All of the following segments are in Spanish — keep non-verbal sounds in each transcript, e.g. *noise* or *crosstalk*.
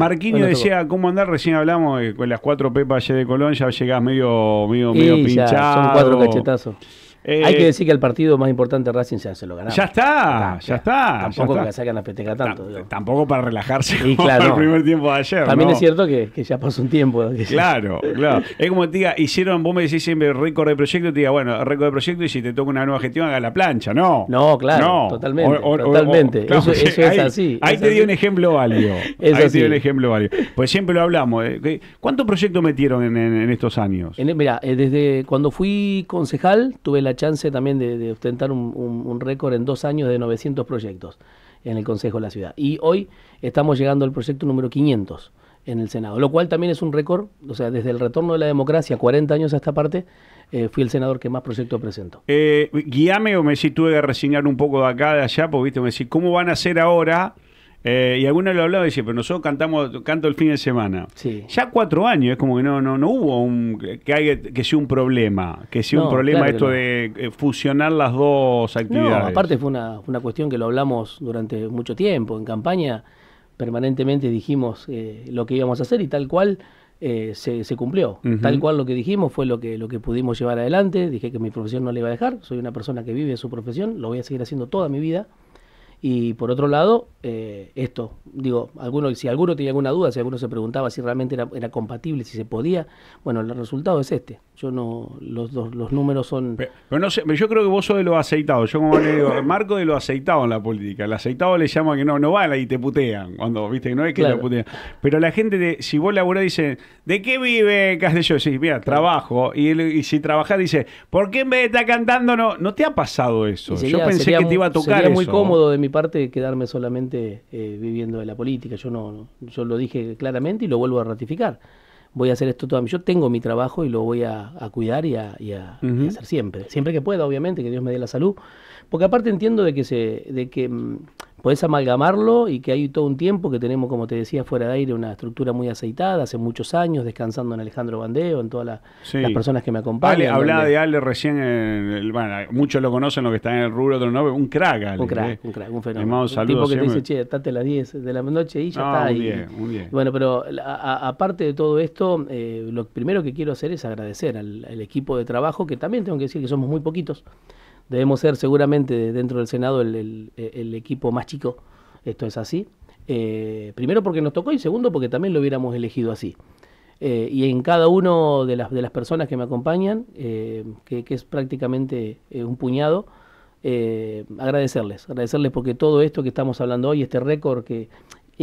Marquinho decía, ¿cómo andar? Recién hablamos con las cuatro pepas de Colón, ya llegás medio, medio, medio pinchado. son cuatro cachetazos. Eh, Hay que decir que el partido más importante de Racing se lo ganamos. Ya está, ya, está. Tampoco que saquen la tanto. Tampoco para relajarse *laughs* claro, el primer tiempo de ayer. También es cierto que, ya pasó un tiempo. Claro, *laughs* claro. Es como te diga, hicieron, vos me decís siempre récord de proyecto, te diga, bueno, récord de proyecto y si te toca una nueva gestión, haga la plancha, ¿no? No, claro, totalmente. totalmente. ahí, te di un ejemplo válido. *laughs* ahí te dio un ejemplo válido. Pues siempre lo hablamos. Eh, ¿Cuántos proyectos metieron en, estos años? mira, eh, desde cuando fui concejal tuve la chance también de, ostentar un, récord en dos años de 900 proyectos en el Consejo de la Ciudad. Y hoy estamos llegando al proyecto número 500 en el Senado, lo cual también es un récord, o sea, desde el retorno de la democracia, 40 años a esta parte, eh, fui el senador que más proyectos presentó. Eh, guíame o me si tuve que resignar un poco de acá, de allá, porque viste, me decís, ¿cómo van a hacer ahora? Eh, y alguna lo hablaba y decía, pero nosotros cantamos, canto el fin de semana. Ya cuatro años, es como que no, no, no hubo un, que, haya, que sea un problema, que sea un problema esto de eh, fusionar las dos actividades. No, aparte fue una, cuestión que lo hablamos durante mucho tiempo. En campaña permanentemente dijimos eh, lo que íbamos a hacer y tal cual eh, se, cumplió. Tal cual lo que dijimos fue lo que, lo que pudimos llevar adelante. Dije que mi profesión no le iba a dejar, soy una persona que vive su profesión, lo voy a seguir haciendo toda mi vida y por otro lado, eh, esto, digo, alguno, si alguno tenía alguna duda, si alguno se preguntaba si realmente era, compatible, si se podía, bueno, el resultado es este. Yo no, los, dos los números son... Pero, no sé, yo creo que vos sos de los aceitados, yo como le digo, *coughs* marco de los aceitados en la política. El aceitado le llama que no, no vale y te putean, cuando, viste, no es que te putean. Pero la gente, de, si vos laburás, dice, ¿de qué vive Castillo? Sí, mira, trabajo. Y, él, y si trabajás, dice, ¿por qué en vez de estar cantando no? ¿No te ha pasado eso? yo pensé que te iba a tocar muy cómodo de mi parte quedarme solamente eh, viviendo de la política. Yo no, yo lo dije claramente y lo vuelvo a ratificar. Voy a hacer esto todo Yo tengo mi trabajo y lo voy a, cuidar y a, hacer siempre. Siempre que pueda, obviamente, que Dios me dé la salud. Porque aparte entiendo de que se, de que mm, podés amalgamarlo y que hay todo un tiempo que tenemos, como te decía, fuera de aire, una estructura muy aceitada, hace muchos años, descansando en Alejandro Bandeo, en todas las personas que me acompañan. Ale, hablaba de Ale recién, bueno, muchos lo conocen, los que están en el rubro, otro no, un crack, Ale. Un crack, ¿eh? un crack, un fenómeno. Un tipo que te dice, che, estate a las 10 de la noche y ya está ahí. Bueno, pero aparte de todo esto, eh, lo primero que quiero hacer es agradecer al equipo de trabajo, que también tengo que decir que somos muy poquitos. Debemos ser seguramente dentro del Senado el, equipo más chico, esto es así. Eh, primero porque nos tocó y segundo porque también lo hubiéramos elegido así. Eh, y en cada uno de las, de las personas que me acompañan, eh, que, es prácticamente un puñado, agradecerles, agradecerles porque todo esto que estamos hablando hoy, este récord que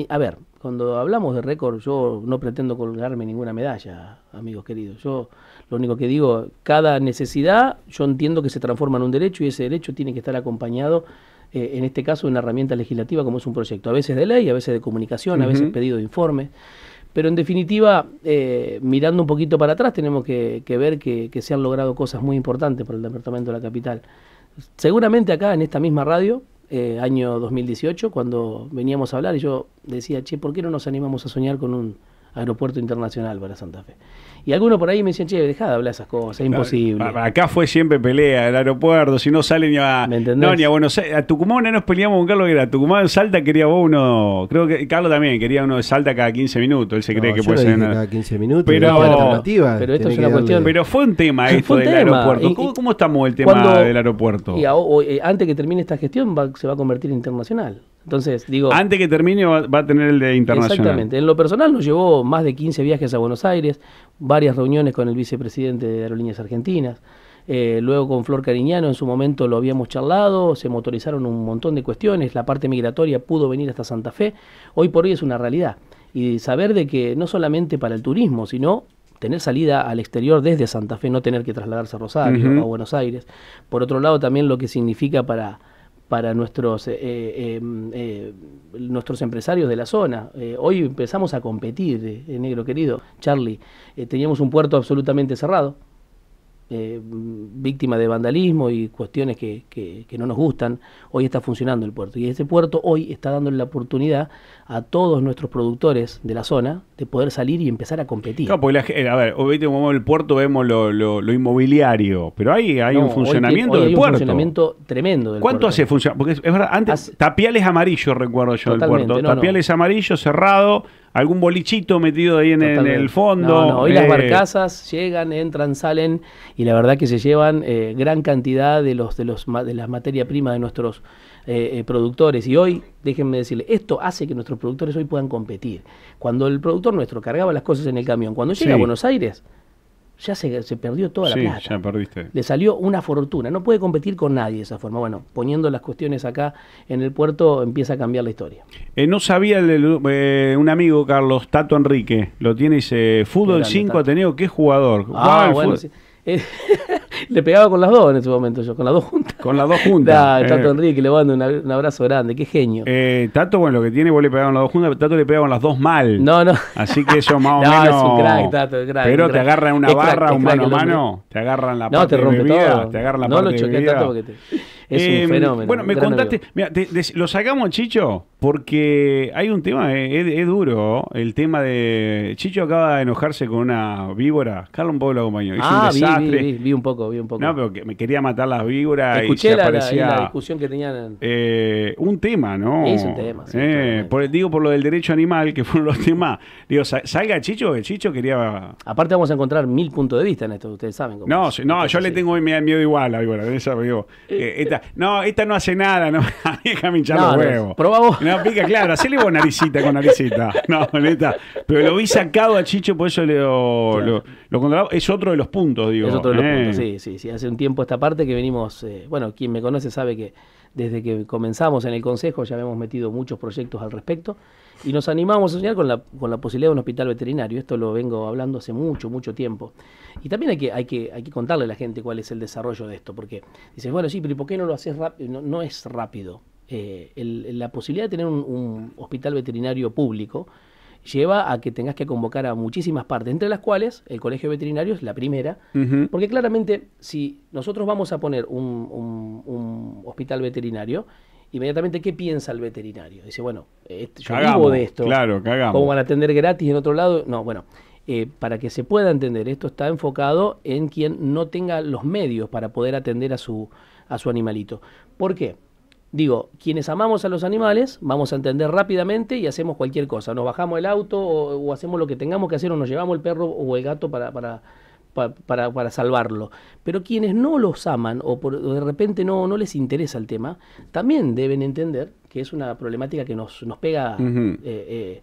a ver, cuando hablamos de récord, yo no pretendo colgarme ninguna medalla, amigos queridos. Yo lo único que digo, cada necesidad yo entiendo que se transforma en un derecho y ese derecho tiene que estar acompañado, eh, en este caso, de una herramienta legislativa como es un proyecto, a veces de ley, a veces de comunicación, a veces pedido de informe, Pero en definitiva, eh, mirando un poquito para atrás, tenemos que, ver que, que se han logrado cosas muy importantes por el Departamento de la Capital. Seguramente acá, en esta misma radio, eh, año 2018, cuando veníamos a hablar y yo decía, che, ¿por qué no nos animamos a soñar con un aeropuerto internacional para Santa Fe. Y algunos por ahí me decían, che, dejá de hablar esas cosas, es imposible. Acá fue siempre pelea, el aeropuerto, si no sale ni a, no, ni a Buenos Aires. A Tucumán no eh, nos peleamos con Carlos Tucumán Salta quería uno, creo que Carlos también quería uno de Salta cada 15 minutos, él se cree que puede ser. Cada 15 minutos, pero, esto es una cuestión. Pero fue un tema esto del aeropuerto. ¿Cómo, estamos eh, el tema del aeropuerto? antes que termine esta gestión se va a convertir en internacional. Entonces, digo. Antes que termine va, a tener el de internacional. Exactamente. En lo personal nos llevó más de 15 viajes a Buenos Aires, varias reuniones con el vicepresidente de Aerolíneas Argentinas. Eh, luego con Flor Cariñano en su momento lo habíamos charlado, se motorizaron un montón de cuestiones, la parte migratoria pudo venir hasta Santa Fe, hoy por hoy es una realidad. Y saber de que no solamente para el turismo, sino tener salida al exterior desde Santa Fe, no tener que trasladarse a Rosario, o a Buenos Aires. Por otro lado, también lo que significa para para nuestros, eh, eh, em, eh, nuestros empresarios de la zona. hoy empezamos a competir, negro querido, Charlie. teníamos un puerto absolutamente cerrado eh, mm, víctima de vandalismo y cuestiones que, no nos gustan, hoy está funcionando el puerto. Y ese puerto hoy está dándole la oportunidad a todos nuestros productores de la zona de poder salir y empezar a competir. Eh, a ver, hoy vemos el puerto, vemos lo, inmobiliario, pero hay, hay un funcionamiento del puerto hay un funcionamiento tremendo del ¿Cuánto hace funcionar? Porque es verdad, antes Tapiales amarillos recuerdo yo del puerto. tapiales amarillo, cerrado, algún bolichito metido ahí en, el, fondo. No, no. Hoy las eh, barcazas llegan, entran, salen y la verdad que se llevan eh, gran cantidad de los de los de las materia prima de nuestros eh, productores y hoy déjenme decirle esto hace que nuestros productores hoy puedan competir. Cuando el productor nuestro cargaba las cosas en el camión, cuando llega a Buenos Aires ya se, perdió toda la plata. Ya perdiste. Le salió una fortuna. No puede competir con nadie de esa forma. Bueno, poniendo las cuestiones acá en el puerto empieza a cambiar la historia. Eh, no sabía el, eh, un amigo, Carlos Tato Enrique, lo tiene, y dice, fútbol 5 Ateneo, qué jugador. Ah, *laughs* le pegaba con las dos en ese momento yo, con las dos juntas. Con las dos juntas. Da, eh. Tato Enrique, le mando un, un, abrazo grande, qué genio. Eh, Tato, bueno, lo que tiene, vos le con las dos juntas, Tato le pegaba con las dos mal. No, no. Así que eso más o *laughs* menos. Pero te agarran una barra, un mano a mano, te agarran la no, te rompe todo. te agarran la no lo choque, Tato, porque te... Es un em, fenómeno. Bueno, me contaste. Mira, lo sacamos, Chicho, porque hay un tema, eh, es, duro. El tema de. Chicho acaba de enojarse con una víbora. Carlos lo acompañó. ah, un desastre. Vi, un poco, vi un poco. No, pero que me quería matar las víboras. Escuché la, discusión que tenían. Eh, un tema, ¿no? Es un tema. eh, digo, por lo del derecho animal, que *laughs* fue los temas. Digo, salga Chicho, el Chicho quería. Aparte, vamos a encontrar mil puntos de vista en esto, ustedes saben. no, no yo le tengo miedo igual a la víbora. digo, eh, esta, no, esta no hace nada, no *laughs* déjame hinchar huevo. los huevos. No, vos. No, pica, claro, hacele vos naricita con naricita. *laughs* No, neta. Pero lo vi sacado a Chicho, por eso lo, lo, lo Es otro de los puntos, digo. Es otro de los eh. puntos, sí, sí, sí. Hace un tiempo esta parte que venimos, eh, bueno, quien me conoce sabe que desde que comenzamos en el Consejo ya hemos metido muchos proyectos al respecto y nos animamos a soñar con la, con la posibilidad de un hospital veterinario. Esto lo vengo hablando hace mucho, mucho tiempo. Y también hay que, hay que, que contarle a la gente cuál es el desarrollo de esto, porque dices, bueno, sí, pero por qué no lo haces rápido? No, no, es rápido. Eh, la posibilidad de tener un hospital veterinario público lleva a que tengas que convocar a muchísimas partes, entre las cuales el colegio veterinario es la primera, porque claramente si nosotros vamos a poner un, hospital veterinario, inmediatamente, ¿qué piensa el veterinario? Dice, bueno, eh, yo vivo de esto. Claro, ¿Cómo van a atender gratis en otro lado? No, bueno, eh, para que se pueda entender, esto está enfocado en quien no tenga los medios para poder atender a su, a su animalito. ¿Por qué? Digo, quienes amamos a los animales, vamos a entender rápidamente y hacemos cualquier cosa. Nos bajamos el auto o, hacemos lo que tengamos que hacer o nos llevamos el perro o el gato para, para, salvarlo. Pero quienes no los aman o, de repente no, no, les interesa el tema, también deben entender que es una problemática que nos, pega eh, eh,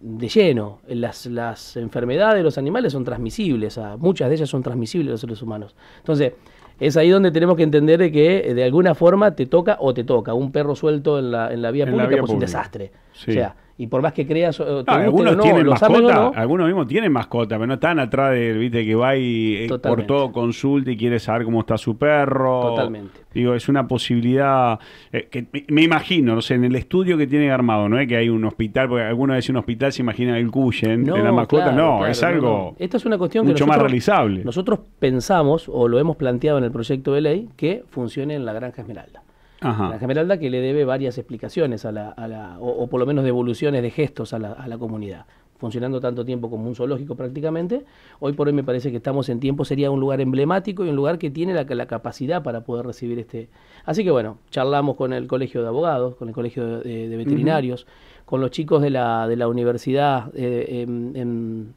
de lleno. Las, las enfermedades de los animales son transmisibles, a, muchas de ellas son transmisibles a los seres humanos. Entonces, es ahí donde tenemos que entender de que eh, de alguna forma te toca o te toca. Un perro suelto en la, en la vía pública pues es un desastre. O sea, y por más que creas ah, algunos tienen mascota algunos mismos tienen mascota pero no están atrás de viste que va y eh, por todo consulta y quiere saber cómo está su perro Totalmente. digo es una posibilidad eh, que me, imagino no sé en el estudio que tiene armado no es que hay un hospital porque alguna vez un hospital se imagina el Cuyen de la mascota no es algo es una cuestión mucho más realizable nosotros pensamos o lo hemos planteado en el proyecto de ley que funcione en la granja Esmeralda la Esmeralda que le debe varias explicaciones a la, o, por lo menos devoluciones de gestos a la, a la comunidad funcionando tanto tiempo como un zoológico prácticamente. Hoy por hoy me parece que estamos en tiempo, sería un lugar emblemático y un lugar que tiene la, capacidad para poder recibir este. Así que bueno, charlamos con el Colegio de Abogados, con el Colegio de, Veterinarios, con los chicos de la, de la universidad eh, en,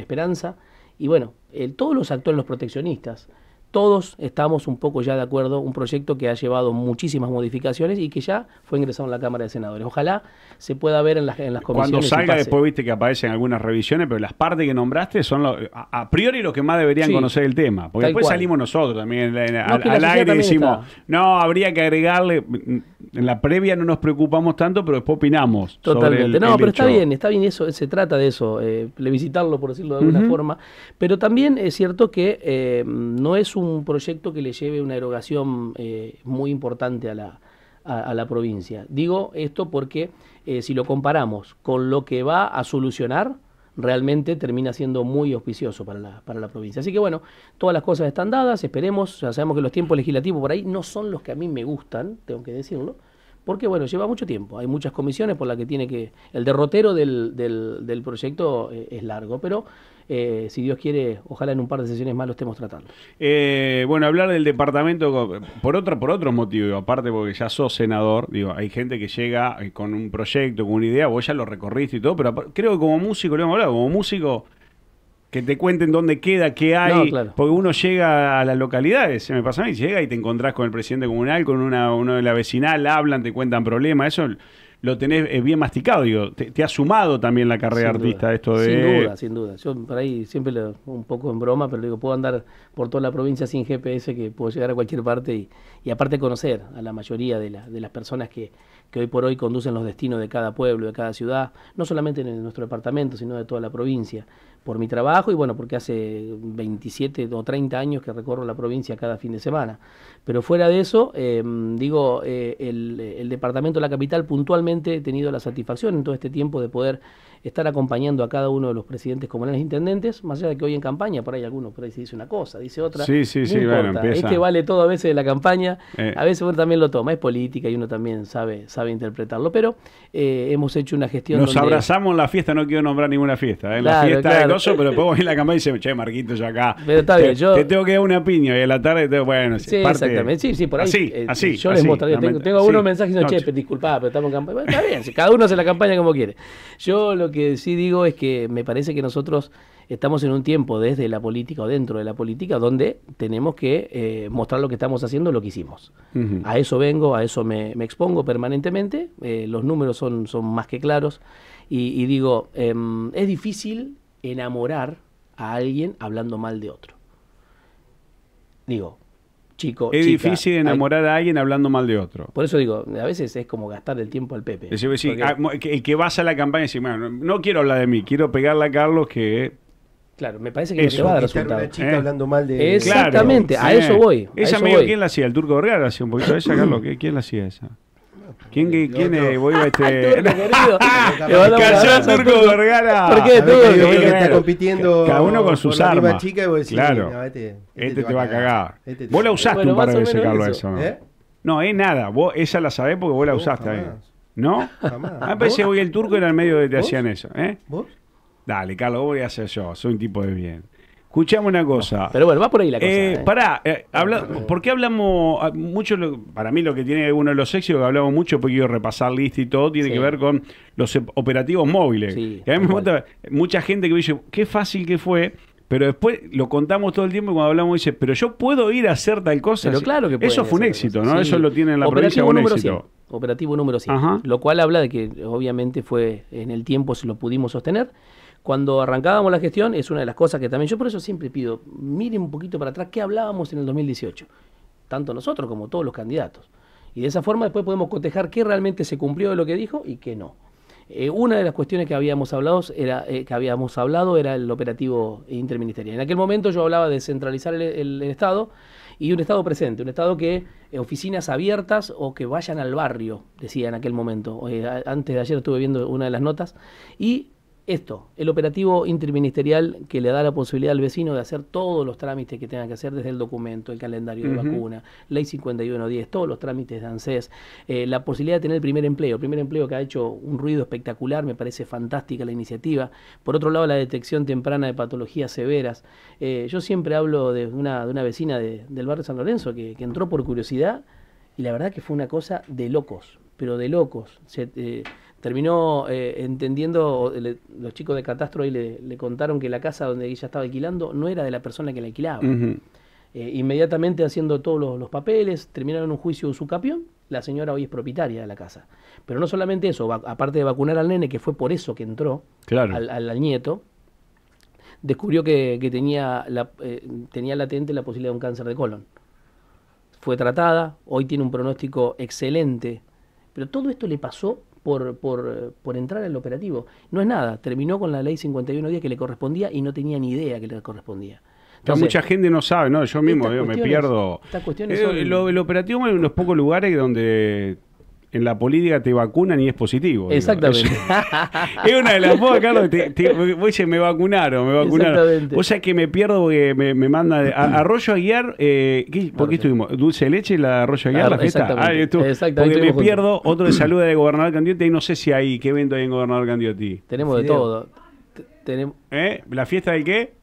Esperanza. Y bueno, todos los actores, los proteccionistas, todos estamos un poco ya de acuerdo, un proyecto que ha llevado muchísimas modificaciones y que ya fue ingresado en la Cámara de Senadores. Ojalá se pueda ver en las, en Cuando salga, después viste que aparecen algunas revisiones, pero las partes que nombraste son a, priori los que más deberían conocer el tema. Porque después salimos nosotros también al, aire y decimos, no, habría que agregarle. En la previa no nos preocupamos tanto, pero después opinamos. Totalmente. no, pero está bien, está bien, eso se trata de eso, eh, visitarlo por decirlo de alguna forma. Pero también es cierto que eh, no es un proyecto que le lleve una erogación eh, muy importante a la, provincia. Digo esto porque eh, si lo comparamos con lo que va a solucionar, realmente termina siendo muy auspicioso para la, para la provincia. Así que bueno, todas las cosas están dadas, esperemos, ya sabemos que los tiempos legislativos por ahí no son los que a mí me gustan, tengo que decirlo, porque bueno, lleva mucho tiempo, hay muchas comisiones por las que tiene que, el derrotero del, del proyecto eh, es largo, pero eh, si Dios quiere, ojalá en un par de sesiones más lo estemos tratando. Eh, bueno, hablar del departamento, por otro, por otro motivo, aparte porque ya sos senador, digo, hay gente que llega eh, con un proyecto, con una idea, vos ya lo recorriste y todo, pero creo que como músico, lo hemos hablado, como músico que te cuenten dónde queda, qué hay. Porque uno llega a las localidades, se me pasa a mí, llega y te encontrás con el presidente comunal, con una, uno de la vecinal, hablan, te cuentan problemas. Eso lo tenés bien masticado, digo, te, ha sumado también la carrera artista esto de... Sin duda, sin duda. Yo por ahí siempre un poco en broma, pero digo, puedo andar por toda la provincia sin GPS, que puedo llegar a cualquier parte y, y aparte conocer a la mayoría de, de las personas que, que hoy por hoy conducen los destinos de cada pueblo, de cada ciudad, no solamente en nuestro departamento, sino de toda la provincia, por mi trabajo y bueno, porque hace 27 o 30 años que recorro la provincia cada fin de semana. Pero fuera de eso, em, digo, eh, el, el departamento de la capital puntualmente he tenido la satisfacción en todo este tiempo de poder estar acompañando a cada uno de los presidentes comunales intendentes, más allá de que hoy en campaña, por ahí algunos, por ahí se dice una cosa, dice otra. Sí, sí, no sí, importa. bueno, empieza. Este vale todo a veces de la campaña, eh. a veces uno también lo toma, es política y uno también sabe, sabe interpretarlo, pero eh, hemos hecho una gestión. Nos abrazamos en la fiesta, no quiero nombrar ninguna fiesta, ¿eh? en la fiesta claro. de pero podemos *laughs* ir en la campaña y dice, che, Marquito, yo acá. Pero está bien, yo. Te tengo que dar una piña y a la tarde, bueno, sí, exactamente. Sí, sí, por ahí. Así, así. Yo les mostraré, tengo, tengo sí, unos mensajes no, che, disculpá, pero estamos en campaña. está bien, cada uno hace la campaña como quiere. Yo lo que sí digo es que me parece que nosotros estamos en un tiempo desde la política o dentro de la política donde tenemos que eh, mostrar lo que estamos haciendo, lo que hicimos. A eso vengo, a eso me, expongo permanentemente, eh, los números son, son más que claros y, digo, em, es difícil enamorar a alguien hablando mal de otro. Digo, chico. Es difícil enamorar a alguien hablando mal de otro. Por eso digo, a veces es como gastar el tiempo al Pepe. Ah, el que vas a la campaña y dice, bueno, no quiero hablar de mí, quiero pegarle a Carlos que Claro, me parece que no te va a dar resultado. Una chica eh. hablando mal de... Exactamente, a eso voy. esa ¿quién la hacía? El Turco Vergara hacía un poquito esa, Carlos. ¿Quién la hacía esa? ¿Quién, eh, quién es? Voy a este. *laughs* el *laughs* a Turco Vergara. ¿Por qué tú? Que está compitiendo. Cada uno con sus armas. chica Claro. Este, este, este te va a cagar. Este vos la usaste un par de veces, Carlos, eso, ¿no? ¿eh? No, es nada. Vos esa la sabés porque vos la usaste ahí. ¿No? A veces hoy el turco era el medio de te hacían eso. ¿eh? ¿Vos? Dale, Carlos, vos voy a hacer yo. Soy un tipo de bien. Escuchamos una cosa. Pero bueno, va por ahí la cosa. Eh, eh. Pará, eh, ¿por qué hablamos ah, mucho? para mí, lo que tiene uno de los éxitos que hablamos mucho, porque quiero repasar lista y todo, tiene que ver con los operativos móviles. mucha gente que me dice, qué fácil que fue. Pero después lo contamos todo el tiempo y cuando hablamos dice, pero yo puedo ir a hacer tal cosa. Eso fue un éxito, ¿no? Eso lo tiene en la Operativo provincia un éxito. Operativo número 100. Lo cual habla de que obviamente fue en el tiempo si lo pudimos sostener cuando arrancábamos la gestión, es una de las cosas que también yo por eso siempre pido, miren un poquito para atrás qué hablábamos en el 2018, tanto nosotros como todos los candidatos. Y de esa forma después podemos cotejar qué realmente se cumplió de lo que dijo y qué no. Eh, una de las cuestiones que habíamos hablado era eh, que habíamos hablado era el operativo interministerial. En aquel momento yo hablaba de centralizar el, Estado y un Estado presente, un Estado que eh, oficinas abiertas o que vayan al barrio, decía en aquel momento. antes de ayer estuve viendo una de las notas y esto, el operativo interministerial que le da la posibilidad al vecino de hacer todos los trámites que tenga que hacer desde el documento, el calendario de vacuna, ley 5110, todos los trámites de ANSES, eh, la posibilidad de tener el primer empleo, el primer empleo que ha hecho un ruido espectacular, me parece fantástica la iniciativa. Por otro lado, la detección temprana de patologías severas. Eh, yo siempre hablo de una, de una vecina del barrio San Lorenzo que, entró por curiosidad y la verdad que fue una cosa de locos, pero de locos. Se, eh, terminó eh, entendiendo, eh, los chicos de Catastro y le, contaron que la casa donde ella estaba alquilando no era de la persona que la alquilaba. Eh, inmediatamente haciendo todos los, papeles, terminaron un juicio de usucapión, la señora hoy es propietaria de la casa. Pero no solamente eso, aparte de vacunar al nene, que fue por eso que entró, al, nieto, descubrió que, tenía, la, tenía latente la posibilidad de un cáncer de colon. Fue tratada, hoy tiene un pronóstico excelente, pero todo esto le pasó por, por, por entrar al operativo. No es nada, terminó con la ley 51 días que le correspondía y no tenía ni idea que le correspondía. mucha gente no sabe, ¿no? Yo mismo me pierdo. Eh, el operativo en unos pocos lugares donde en la política te vacunan y es positivo. Exactamente. *laughs* es una de las cosas, Carlos, te, te, me vacunaron, me vacunaron. Exactamente. O sea que me pierdo porque me, me manda arroyo a eh, ¿por qué estuvimos? Dulce Leche leche, la arroyo Aguiar la fiesta. Ah, exactamente, porque me pierdo otro de salud de Gobernador Candiotti y no sé si hay, qué evento hay en Gobernador Candiotti. Tenemos de todo. ¿Eh? ¿La fiesta del qué?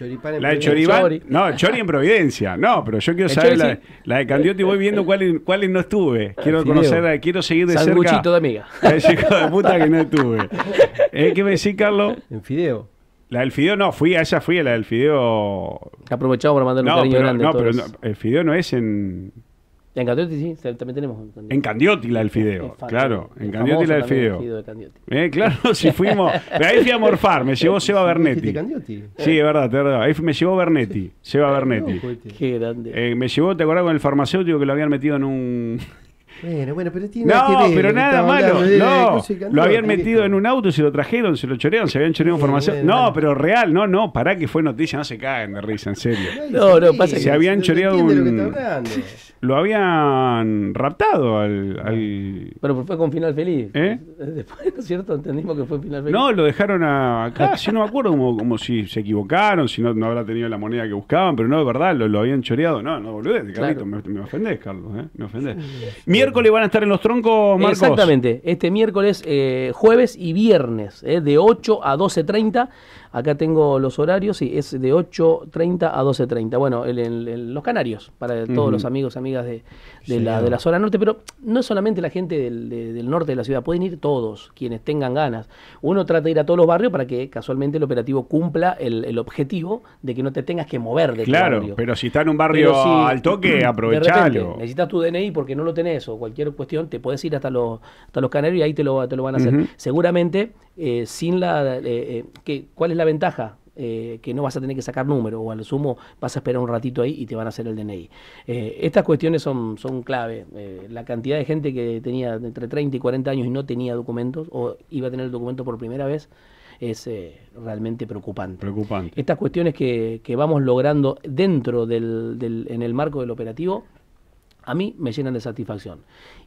en la de Providencia. no, Chori en Providencia. No, pero yo quiero saber la, la, de Candioti. Voy viendo cuáles no estuve. Ah, quiero conocerla quiero seguir de cerca cerca. de amiga. el *laughs* chico de puta que no estuve. *laughs* ¿Eh? ¿Qué me decís, Carlos? En Fideo. La del Fideo no, fui a esa, fui a la del Fideo. Aprovechamos para mandar un cariño grande. No, pero el Fideo no es en. En Candioti sí, también tenemos En Candioti la del fideo, claro. En Candioti la del fideo. eh, claro, *laughs* si fuimos. Pero ahí fui a morfar, me *laughs* llevó Seba Bernetti. Sí, es verdad, es verdad. Ahí me llevó Bernetti, Seba Bernetti. Este. Qué grande. Eh, me llevó, ¿te acordás con el farmacéutico que lo habían metido en un. *laughs* Bueno, bueno, pero tiene No, pero nada malo. no, lo habían metido en un auto, se lo trajeron, se lo chorearon, se habían choreado un farmacéutico. no, pero real, no, no, pará que fue noticia, no se caen de risa, en serio. No, no, pasa que. Se habían choreado un lo habían raptado al, al... Pero fue con final feliz. ¿Eh? *laughs* Después, ¿no es cierto? Entendimos que fue final feliz. No, lo dejaron acá. *laughs* yo no me acuerdo como, como, si se equivocaron, si no, no habrá tenido la moneda que buscaban, pero no, de verdad, lo, habían choreado. No, no, boludo me, me, ofendés, Carlos, ¿eh? me ofendés. Miércoles van a estar en los troncos, Marcos. Exactamente, este miércoles, eh, jueves y viernes, ¿eh? de 8 a 12.30. Acá tengo los horarios, sí, es de 8.30 a 12.30. Bueno, en, los canarios, para todos los amigos, amigos de, la, de la zona norte, pero no es solamente la gente del, del, norte de la ciudad, pueden ir todos, quienes tengan ganas. Uno trata de ir a todos los barrios para que casualmente el operativo cumpla el, objetivo de que no te tengas que mover de este Claro, pero si está en un barrio al toque, *clears throat* aprovechalo. necesitas tu DNI porque no lo tenés o cualquier cuestión, te puedes ir hasta los, hasta los canarios y ahí te lo, te lo van a hacer. Seguramente, eh, sin la. Eh, eh, ¿Cuál es la ventaja? Eh, que no vas a tener que sacar número o al sumo vas a esperar un ratito ahí y te van a hacer el DNI. Eh, estas cuestiones son, son clave. Eh, la cantidad de gente que tenía entre 30 y 40 años y no tenía documentos o iba a tener el documento por primera vez es realmente preocupante. Preocupante. Estas cuestiones que, vamos logrando dentro del, en el marco del operativo a mí me llenan de satisfacción.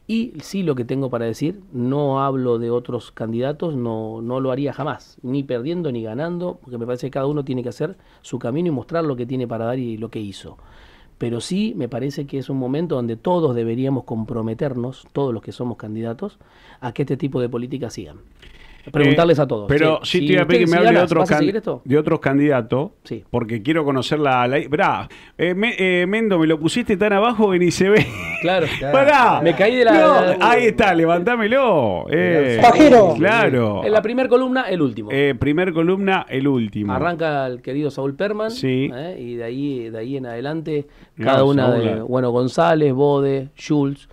Y sí lo que tengo para decir, no hablo de otros candidatos, no, lo haría jamás, ni perdiendo ni ganando, porque me parece que cada uno tiene que hacer su camino y mostrar lo que tiene para dar y lo que hizo. Pero sí me parece que es un momento donde todos deberíamos comprometernos, todos los que somos candidatos, a que este tipo de políticas sigan. Eh, preguntarles a todos. Pero sí, sí te a que me hable de otros, de candidatos, porque quiero conocer la... Eh, eh, Mendo, me lo pusiste tan abajo que ni se ve. Claro, *laughs* Me caí de la... ahí está, levantámelo. Pajero. Claro. En la primera columna, el último. primer columna, el último. Arranca el querido Saúl Perman. Sí. y de ahí, de ahí en adelante, cada una de... Bueno, González, Bode, Schultz,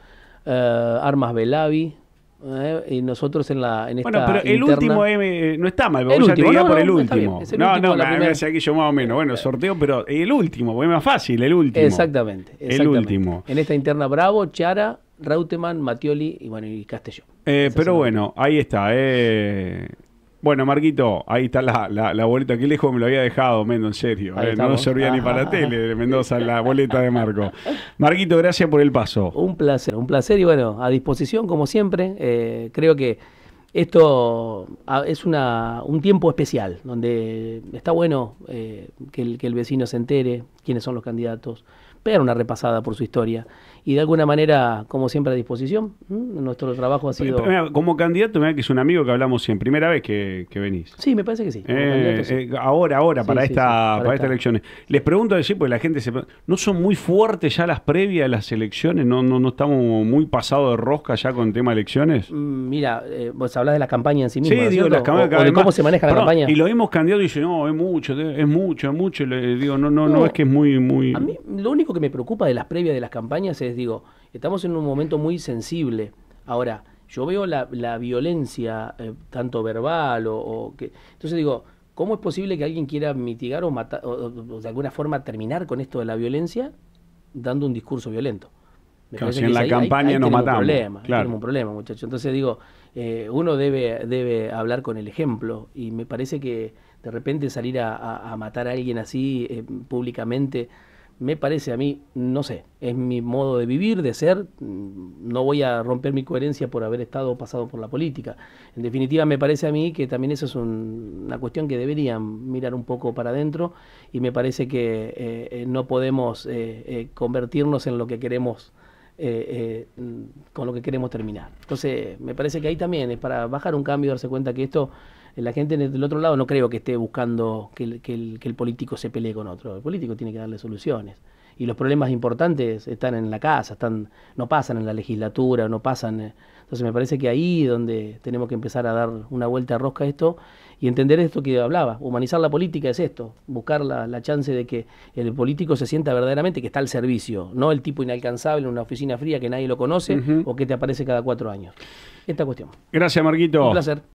Armas Belavi, ¿eh? y nosotros en la en Bueno, pero el último M eh, no está mal, el último, no, no, por el último. no, me primera... aquí yo más o menos. Bueno, sorteo, pero el último, porque es más fácil, el último. Exactamente, El último. En esta interna Bravo, Chara, Rauteman, Matioli y bueno, y Castellón. Eh, pero bueno, ahí está. Eh. Bueno, Marquito, ahí está la, la, boleta. Qué lejos me lo había dejado, Mendo, en serio. Eh. no servía ni para la *laughs* tele de Mendoza la boleta de Marco. Marquito, gracias por el paso. Un placer, un placer. Y bueno, a disposición, como siempre. Eh, creo que esto ah, es una, un tiempo especial, donde está bueno eh, que, que el vecino se entere quiénes son los candidatos una repasada por su historia. Y de alguna manera, como siempre, a disposición. Nuestro trabajo ha sido. como candidato, que es un amigo que hablamos siempre primera vez que, venís. Sí, me parece que sí. Eh, eh, ahora, ahora, para, esta, para, estas elecciones. Les pregunto decir, porque la gente ¿No son muy fuertes ya las previas a las elecciones? ¿No, no, estamos muy pasados de rosca ya con el tema de elecciones? Mm, mira, eh, vos hablás de la campaña en sí misma. Sí, las o, de cómo se maneja la campaña. Y lo vimos candidato y dice, no, es mucho, es mucho, es mucho. Le digo, no, no, no, es que es muy, muy. A mí, lo único que me preocupa de las previas de las campañas es, digo, estamos en un momento muy sensible. Ahora, yo veo la, la violencia, eh, tanto verbal o, que... Entonces digo, ¿cómo es posible que alguien quiera mitigar o, matar, o, de alguna forma terminar con esto de la violencia dando un discurso violento? si en la campaña no nos matamos. claro. Tenemos un problema, muchachos. Entonces digo, eh, uno debe, debe hablar con el ejemplo y me parece que de repente salir a, matar a alguien así eh, públicamente me parece a mí, no sé, es mi modo de vivir, de ser, mm, no voy a romper mi coherencia por haber estado pasado por la política. En definitiva, me parece a mí que también eso es una cuestión que deberían mirar un poco para adentro y me parece que eh, eh, no podemos eh, convertirnos en lo que queremos. Mm, con lo que queremos terminar. Entonces, me parece que ahí también es para bajar un cambio y darse cuenta que esto la gente del otro lado no creo que esté buscando que el, político se pelee con otro. El político tiene que darle soluciones. Y los problemas importantes están en la casa, están, no pasan en la legislatura, no pasan. Eh. Entonces me parece que ahí es donde tenemos que empezar a dar una vuelta a rosca a esto y entender esto que hablaba. Humanizar la política es esto, buscar la, chance de que el político se sienta verdaderamente que está al servicio, no el tipo inalcanzable en una oficina fría que nadie lo conoce o que te aparece cada cuatro años. Esta cuestión. Gracias, Marquito. Un placer.